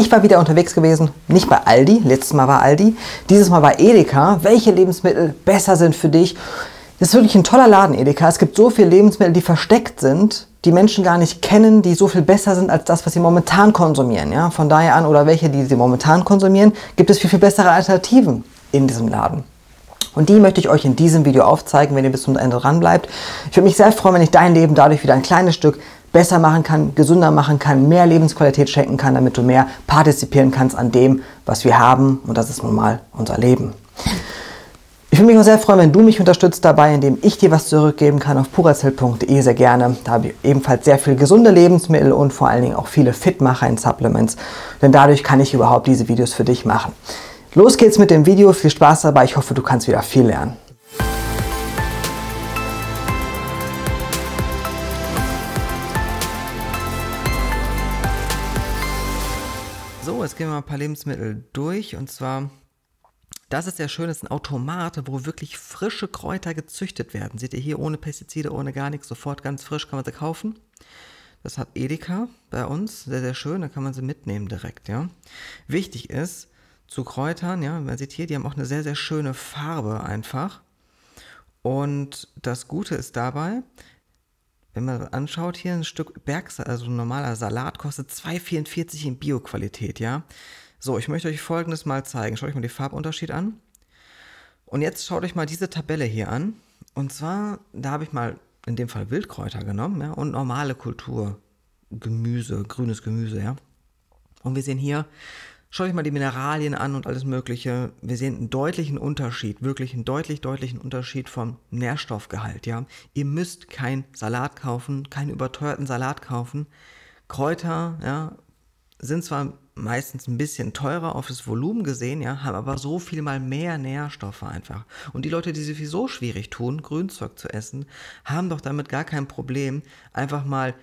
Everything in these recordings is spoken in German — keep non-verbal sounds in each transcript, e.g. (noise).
Ich war wieder unterwegs gewesen, nicht bei Aldi, letztes Mal war Aldi, dieses Mal bei Edeka. Welche Lebensmittel besser sind für dich? Das ist wirklich ein toller Laden, Edeka. Es gibt so viele Lebensmittel, die versteckt sind, die Menschen gar nicht kennen, die so viel besser sind als das, was sie momentan konsumieren. Ja? Von daher an, oder welche, die sie momentan konsumieren, gibt es viel, viel bessere Alternativen in diesem Laden. Und die möchte ich euch in diesem Video aufzeigen, wenn ihr bis zum Ende dran bleibt. Ich würde mich sehr freuen, wenn ich dein Leben dadurch wieder ein kleines Stück besser machen kann, gesünder machen kann, mehr Lebensqualität schenken kann, damit du mehr partizipieren kannst an dem, was wir haben. Und das ist nun mal unser Leben. Ich würde mich auch sehr freuen, wenn du mich unterstützt dabei, indem ich dir was zurückgeben kann auf purazell.de sehr gerne. Da habe ich ebenfalls sehr viel gesunde Lebensmittel und vor allen Dingen auch viele Fitmacher in Supplements, denn dadurch kann ich überhaupt diese Videos für dich machen. Los geht's mit dem Video, viel Spaß dabei, ich hoffe, du kannst wieder viel lernen. gehen wir mal ein paar Lebensmittel durch. Und zwar, das ist sehr schön, das ist ein Automat, wo wirklich frische Kräuter gezüchtet werden. Seht ihr hier ohne Pestizide, ohne gar nichts, sofort ganz frisch kann man sie kaufen. Das hat Edeka bei uns, sehr, sehr schön, da kann man sie mitnehmen direkt, ja. Wichtig ist, zu Kräutern, ja, man sieht hier, die haben auch eine sehr, sehr schöne Farbe einfach. Und das Gute ist dabei, wenn man anschaut, hier ein Stück Bergsalat, also ein normaler Salat, kostet 2,44 in Bioqualität, ja. So, ich möchte euch folgendes mal zeigen. Schaut euch mal den Farbunterschied an. Und jetzt schaut euch mal diese Tabelle hier an. Und zwar, da habe ich mal in dem Fall Wildkräuter genommen, ja, und normale Kultur, Gemüse, grünes Gemüse, ja. Und wir sehen hier Schau euch mal die Mineralien an und alles Mögliche. Wir sehen einen deutlichen Unterschied, wirklich einen deutlich, deutlichen Unterschied vom Nährstoffgehalt. Ja, ihr müsst keinen Salat kaufen, keinen überteuerten Salat kaufen. Kräuter, ja, sind zwar meistens ein bisschen teurer auf das Volumen gesehen, ja, haben aber so viel mal mehr Nährstoffe einfach. Und die Leute, die sich sowieso schwierig tun, Grünzeug zu essen, haben doch damit gar kein Problem, einfach mal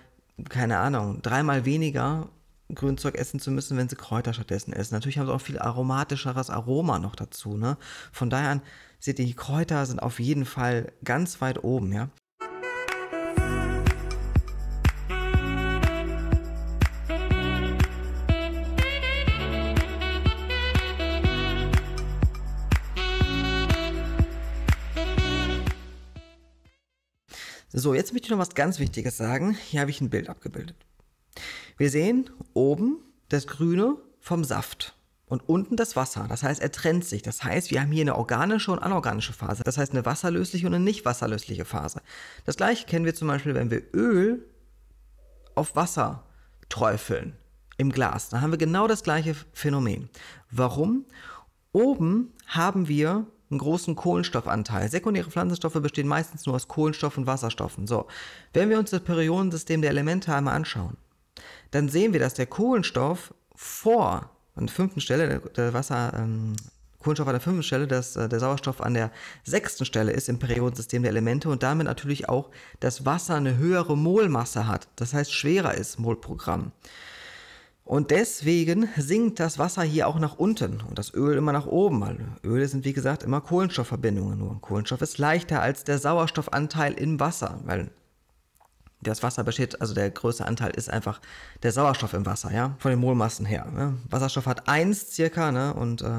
keine Ahnung, dreimal weniger Grünzeug essen zu müssen, wenn sie Kräuter stattdessen essen. Natürlich haben sie auch viel aromatischeres Aroma noch dazu. Ne? Von daher an seht ihr, die Kräuter sind auf jeden Fall ganz weit oben, ja. So, jetzt möchte ich noch was ganz Wichtiges sagen. Hier habe ich ein Bild abgebildet. Wir sehen oben das Grüne vom Saft und unten das Wasser. Das heißt, er trennt sich. Das heißt, wir haben hier eine organische und anorganische Phase. Das heißt, eine wasserlösliche und eine nicht wasserlösliche Phase. Das gleiche kennen wir zum Beispiel, wenn wir Öl auf Wasser träufeln im Glas. Da haben wir genau das gleiche Phänomen. Warum? Oben haben wir einen großen Kohlenstoffanteil. Sekundäre Pflanzenstoffe bestehen meistens nur aus Kohlenstoff und Wasserstoffen. So, wenn wir uns das Periodensystem der Elemente einmal anschauen, dann sehen wir, dass der Kohlenstoff vor an der fünften Stelle, der Wasser, ähm, Kohlenstoff an der fünften Stelle, dass äh, der Sauerstoff an der sechsten Stelle ist im Periodensystem der Elemente und damit natürlich auch das Wasser eine höhere Molmasse hat. Das heißt, schwerer ist Molprogramm. Und deswegen sinkt das Wasser hier auch nach unten und das Öl immer nach oben, weil Öle sind wie gesagt immer Kohlenstoffverbindungen. Nur Kohlenstoff ist leichter als der Sauerstoffanteil im Wasser, weil das Wasser besteht, also der größte Anteil ist einfach der Sauerstoff im Wasser, ja, von den Molmassen her. Ne? Wasserstoff hat 1 circa, ne, und äh,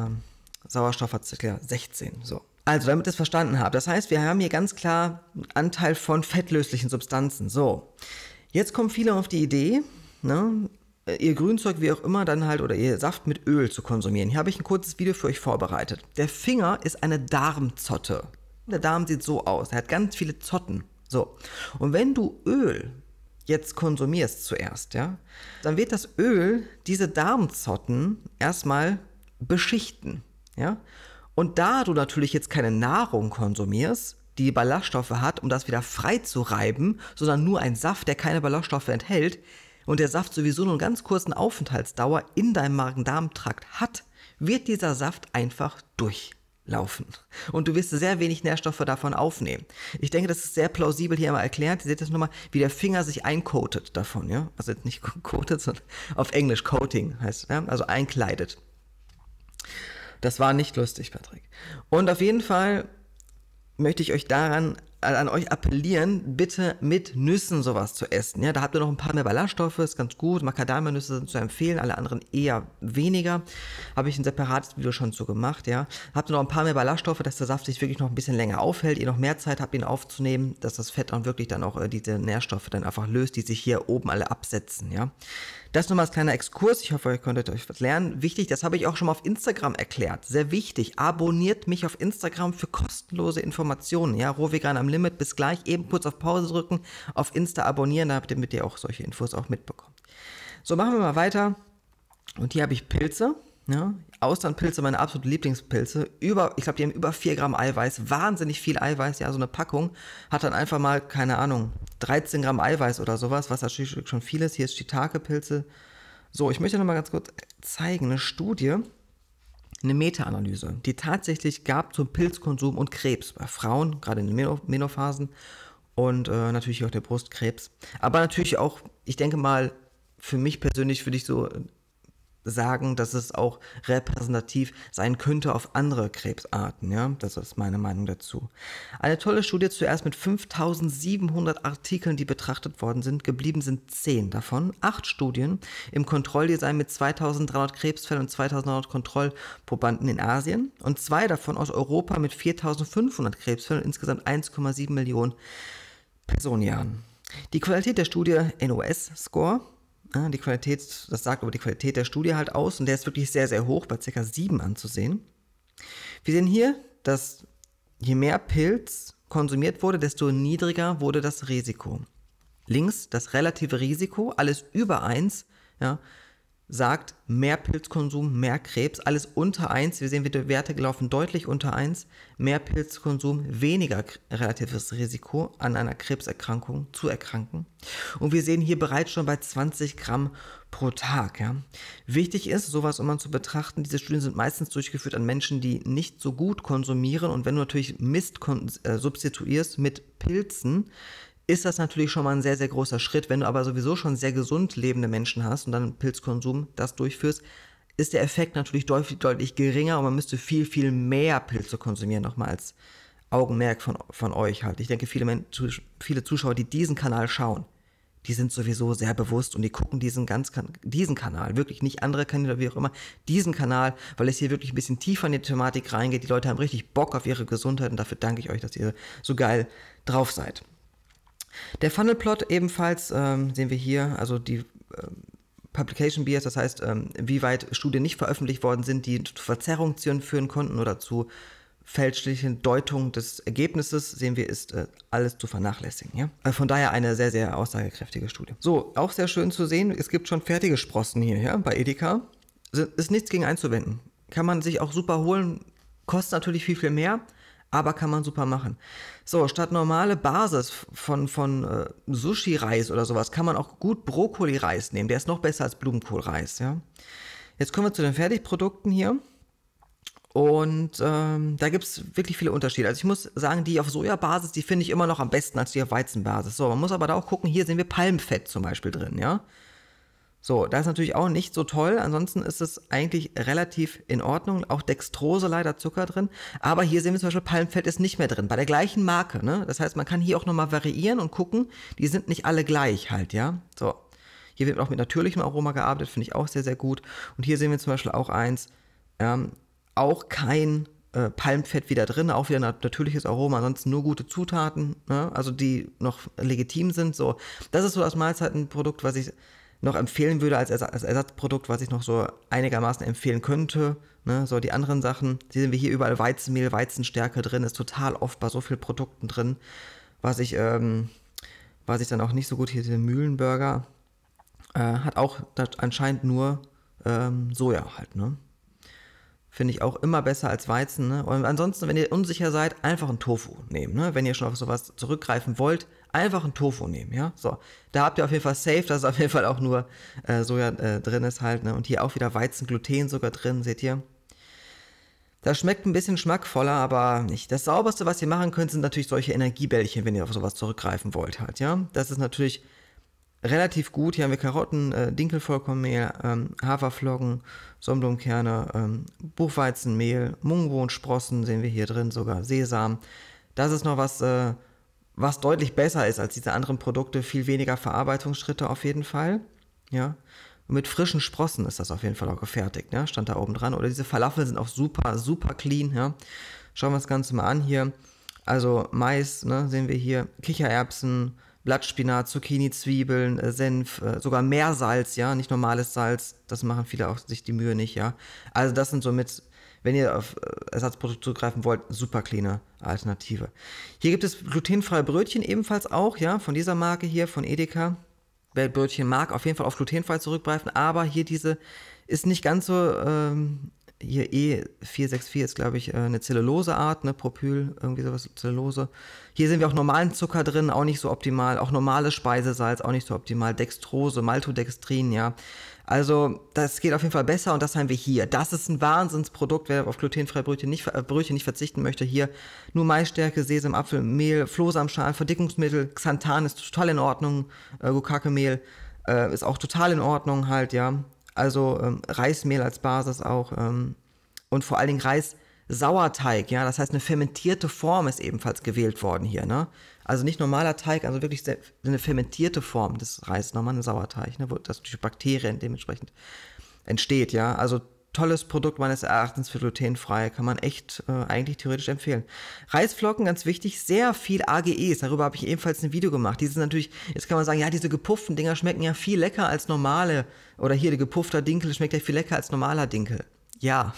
Sauerstoff hat circa 16, so. Also, damit ihr es verstanden habt, das heißt, wir haben hier ganz klar einen Anteil von fettlöslichen Substanzen, so. Jetzt kommen viele auf die Idee, ne, ihr Grünzeug, wie auch immer, dann halt oder ihr Saft mit Öl zu konsumieren. Hier habe ich ein kurzes Video für euch vorbereitet. Der Finger ist eine Darmzotte. Der Darm sieht so aus. Er hat ganz viele Zotten. So. Und wenn du Öl jetzt konsumierst zuerst, ja, dann wird das Öl diese Darmzotten erstmal beschichten, ja. Und da du natürlich jetzt keine Nahrung konsumierst, die Ballaststoffe hat, um das wieder frei zu reiben, sondern nur ein Saft, der keine Ballaststoffe enthält und der Saft sowieso nur einen ganz kurzen Aufenthaltsdauer in deinem Magen-Darm-Trakt hat, wird dieser Saft einfach durch laufen. Und du wirst sehr wenig Nährstoffe davon aufnehmen. Ich denke, das ist sehr plausibel hier mal erklärt. Ihr seht das nochmal, wie der Finger sich eincoatet davon, ja. Also jetzt nicht (laughs) coated, sondern auf Englisch coating heißt, ja? also einkleidet. Das war nicht lustig, Patrick. Und auf jeden Fall möchte ich euch daran an euch appellieren, bitte mit Nüssen sowas zu essen. Ja, da habt ihr noch ein paar mehr Ballaststoffe, ist ganz gut. Macadamianüsse sind zu empfehlen, alle anderen eher weniger. Habe ich ein separates Video schon zu gemacht, ja. Habt ihr noch ein paar mehr Ballaststoffe, dass der Saft sich wirklich noch ein bisschen länger aufhält, ihr noch mehr Zeit habt, ihn aufzunehmen, dass das Fett dann wirklich dann auch äh, diese Nährstoffe dann einfach löst, die sich hier oben alle absetzen, ja. Das nochmal als kleiner Exkurs. Ich hoffe, ihr konntet euch was lernen. Wichtig, das habe ich auch schon mal auf Instagram erklärt. Sehr wichtig. Abonniert mich auf Instagram für kostenlose Informationen. Ja, Rohvegan am Limit. Bis gleich. Eben kurz auf Pause drücken, auf Insta abonnieren, damit ihr auch solche Infos auch mitbekommt. So, machen wir mal weiter. Und hier habe ich Pilze. Ja? Ne? Austernpilze, meine absoluten Lieblingspilze. Über, ich glaube, die haben über 4 Gramm Eiweiß, wahnsinnig viel Eiweiß. Ja, so eine Packung hat dann einfach mal, keine Ahnung, 13 Gramm Eiweiß oder sowas, was natürlich schon viel ist. Hier ist Shiitake-Pilze. So, ich möchte nochmal ganz kurz zeigen, eine Studie, eine Meta-Analyse, die tatsächlich gab zum Pilzkonsum und Krebs bei Frauen, gerade in den Menophasen und äh, natürlich auch der Brustkrebs. Aber natürlich auch, ich denke mal, für mich persönlich würde ich so sagen, dass es auch repräsentativ sein könnte auf andere Krebsarten. Ja? Das ist meine Meinung dazu. Eine tolle Studie zuerst mit 5700 Artikeln, die betrachtet worden sind. Geblieben sind 10 davon. Acht Studien im Kontrolldesign mit 2300 Krebsfällen und 2900 Kontrollprobanden in Asien und zwei davon aus Europa mit 4500 Krebsfällen und insgesamt 1,7 Millionen Personenjahren. Die Qualität der Studie NOS-Score Ne, die Qualität, das sagt aber die Qualität der Studie halt aus und der ist wirklich sehr, sehr hoch, bei ca. 7 anzusehen. Wir sehen hier, dass je mehr Pilz konsumiert wurde, desto niedriger wurde das Risiko. Links das relative Risiko, alles über 1, ja, sagt, mehr Pilzkonsum, mehr Krebs, alles unter 1. Wir sehen, die Werte gelaufen deutlich unter 1. Mehr Pilzkonsum, weniger relatives Risiko an einer Krebserkrankung zu erkranken. Und wir sehen hier bereits schon bei 20 Gramm pro Tag. Ja. Wichtig ist, sowas immer zu betrachten, diese Studien sind meistens durchgeführt an Menschen, die nicht so gut konsumieren. Und wenn du natürlich Mist äh, substituierst mit Pilzen, ist das natürlich schon mal ein sehr, sehr großer Schritt. Wenn du aber sowieso schon sehr gesund lebende Menschen hast und dann Pilzkonsum das durchführst, ist der Effekt natürlich deutlich, deutlich geringer und man müsste viel, viel mehr Pilze konsumieren nochmal als Augenmerk von, von euch halt. Ich denke, viele, viele Zuschauer, die diesen Kanal schauen, die sind sowieso sehr bewusst und die gucken diesen ganz diesen Kanal, wirklich nicht andere Kanäle, wie auch immer, diesen Kanal, weil es hier wirklich ein bisschen tiefer in die Thematik reingeht. Die Leute haben richtig Bock auf ihre Gesundheit und dafür danke ich euch, dass ihr so geil drauf seid. Der Funnelplot ebenfalls ähm, sehen wir hier, also die ähm, Publication Bias, das heißt, ähm, wie weit Studien nicht veröffentlicht worden sind, die zu Verzerrungen führen konnten oder zu fälschlichen Deutungen des Ergebnisses, sehen wir, ist äh, alles zu vernachlässigen. Ja? Äh, von daher eine sehr, sehr aussagekräftige Studie. So, auch sehr schön zu sehen, es gibt schon fertige Sprossen hier ja, bei Edeka. Ist nichts gegen einzuwenden. Kann man sich auch super holen, kostet natürlich viel, viel mehr aber kann man super machen. So, statt normale Basis von, von äh, Sushi-Reis oder sowas kann man auch gut Brokkoli-Reis nehmen. Der ist noch besser als Blumenkohlreis. Ja? Jetzt kommen wir zu den Fertigprodukten hier. Und ähm, da gibt es wirklich viele Unterschiede. Also ich muss sagen, die auf Sojabasis, die finde ich immer noch am besten als die auf Weizenbasis. So, man muss aber da auch gucken, hier sehen wir Palmfett zum Beispiel drin, ja. So, das ist natürlich auch nicht so toll. Ansonsten ist es eigentlich relativ in Ordnung. Auch Dextrose leider Zucker drin. Aber hier sehen wir zum Beispiel, Palmfett ist nicht mehr drin. Bei der gleichen Marke. Ne? Das heißt, man kann hier auch nochmal variieren und gucken. Die sind nicht alle gleich halt, ja. So. Hier wird auch mit natürlichem Aroma gearbeitet, finde ich auch sehr, sehr gut. Und hier sehen wir zum Beispiel auch eins, ähm, auch kein äh, Palmfett wieder drin, auch wieder natürliches Aroma, ansonsten nur gute Zutaten, ne? also die noch legitim sind. So, das ist so das Mahlzeitenprodukt, was ich noch empfehlen würde als, Ersatz, als Ersatzprodukt, was ich noch so einigermaßen empfehlen könnte. Ne? So die anderen Sachen, sehen wir hier überall Weizenmehl, Weizenstärke drin, ist total oft bei so vielen Produkten drin, was ich, ähm, was ich dann auch nicht so gut hier, der Mühlenburger, äh, hat auch anscheinend nur ähm, Soja halt, ne? Finde ich auch immer besser als Weizen. Ne? Und ansonsten, wenn ihr unsicher seid, einfach einen Tofu nehmen. Ne? Wenn ihr schon auf sowas zurückgreifen wollt, einfach einen Tofu nehmen. Ja, so. Da habt ihr auf jeden Fall safe, dass es auf jeden Fall auch nur äh, Soja äh, drin ist halt. Ne? Und hier auch wieder Weizengluten sogar drin, seht ihr. Das schmeckt ein bisschen schmackvoller, aber nicht. Das sauberste, was ihr machen könnt, sind natürlich solche Energiebällchen, wenn ihr auf sowas zurückgreifen wollt halt, ja. Das ist natürlich relativ gut. Hier haben wir Karotten, äh, Dinkelvollkornmehl, ähm, Haferflocken, Sonnenblumenkerne, ähm, Buchweizenmehl, Mungobohnensprossen sehen wir hier drin, sogar Sesam. Das ist noch was, äh, was deutlich besser ist als diese anderen Produkte. Viel weniger Verarbeitungsschritte auf jeden Fall. Ja. Und mit frischen Sprossen ist das auf jeden Fall auch gefertigt, ne? stand da oben dran. Oder diese Falafel sind auch super, super clean. Ja? Schauen wir das Ganze mal an hier. Also Mais ne, sehen wir hier, Kichererbsen, Blattspinat, Zucchini, Zwiebeln, äh, Senf, äh, sogar Meersalz, ja, nicht normales Salz. Das machen viele auch sich die Mühe nicht, ja. Also das sind somit, wenn ihr auf äh, Ersatzprodukte zugreifen wollt, super cleane Alternative. Hier gibt es glutenfreie Brötchen ebenfalls auch, ja, von dieser Marke hier, von Edeka. Wer Brötchen mag, auf jeden Fall auf glutenfrei zurückgreifen, aber hier diese ist nicht ganz so ähm, hier E464 ist, glaube ich, äh, eine Zelluloseart, ne, Propyl, irgendwie sowas, Zellulose. Hier sehen wir auch normalen Zucker drin, auch nicht so optimal. Auch normales Speisesalz, auch nicht so optimal. Dextrose, Maltodextrin, ja. Also, das geht auf jeden Fall besser und das haben wir hier. Das ist ein Wahnsinnsprodukt, wer auf glutenfreie Brötchen nicht, äh, Brötchen nicht verzichten möchte. Hier nur Maisstärke, Sesam, Apfelmehl, Flohsamschalen, Verdickungsmittel, Xanthan ist total in Ordnung, äh, Gukake-Mehl äh, ist auch total in Ordnung halt, ja also ähm, Reismehl als Basis auch ähm, und vor allen Dingen Reissauerteig, ja, das heißt eine fermentierte Form ist ebenfalls gewählt worden hier, ne? Also nicht normaler Teig, also wirklich eine fermentierte Form des Reis, nochmal ein Sauerteig, ne, wo das durch Bakterien dementsprechend entsteht, ja. Also tolles Produkt meines Erachtens für glutenfrei. Kann man echt äh, eigentlich theoretisch empfehlen. Reisflocken, ganz wichtig, sehr viel AGEs. Darüber habe ich ebenfalls ein Video gemacht. Die sind natürlich, jetzt kann man sagen, ja, diese gepufften Dinger schmecken ja viel lecker als normale. Oder hier, der gepuffter Dinkel schmeckt ja viel lecker als normaler Dinkel. Ja,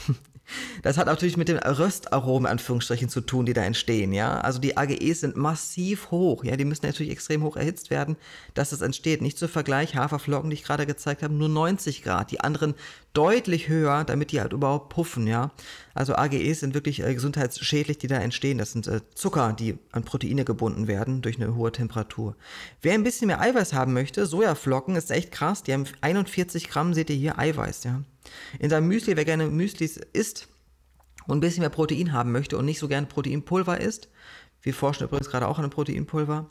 das hat natürlich mit den Röstaromen Anführungsstrichen zu tun, die da entstehen, ja. Also die AGEs sind massiv hoch, ja, die müssen natürlich extrem hoch erhitzt werden, dass das entsteht. Nicht zu Vergleich, Haferflocken, die ich gerade gezeigt habe, nur 90 Grad, die anderen deutlich höher, damit die halt überhaupt puffen, ja. Also AGEs sind wirklich äh, gesundheitsschädlich, die da entstehen. Das sind äh, Zucker, die an Proteine gebunden werden durch eine hohe Temperatur. Wer ein bisschen mehr Eiweiß haben möchte, Sojaflocken ist echt krass, die haben 41 Gramm, seht ihr hier, Eiweiß, ja. In seinem Müsli, wer gerne Müslis isst und ein bisschen mehr Protein haben möchte und nicht so gerne Proteinpulver isst, wir forschen übrigens gerade auch an einem Proteinpulver,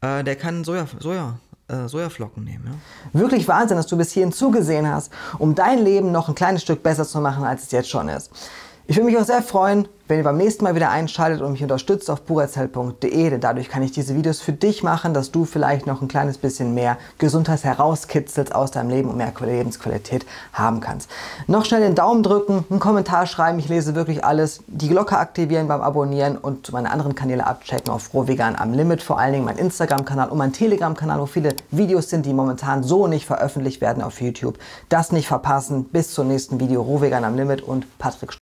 äh, der kann Soja, Soja, äh, Sojaflocken nehmen. Ja. Wirklich Wahnsinn, dass du bis hierhin zugesehen hast, um dein Leben noch ein kleines Stück besser zu machen, als es jetzt schon ist. Ich würde mich auch sehr freuen, wenn ihr beim nächsten Mal wieder einschaltet und mich unterstützt auf purerzell.de, denn dadurch kann ich diese Videos für dich machen, dass du vielleicht noch ein kleines bisschen mehr Gesundheit herauskitzelst aus deinem Leben und mehr Lebensqualität haben kannst. Noch schnell den Daumen drücken, einen Kommentar schreiben, ich lese wirklich alles, die Glocke aktivieren beim Abonnieren und meine anderen Kanäle abchecken auf Rohvegan am Limit, vor allen Dingen mein Instagram-Kanal und mein Telegram-Kanal, wo viele Videos sind, die momentan so nicht veröffentlicht werden auf YouTube. Das nicht verpassen, bis zum nächsten Video, Rohvegan am Limit und Patrick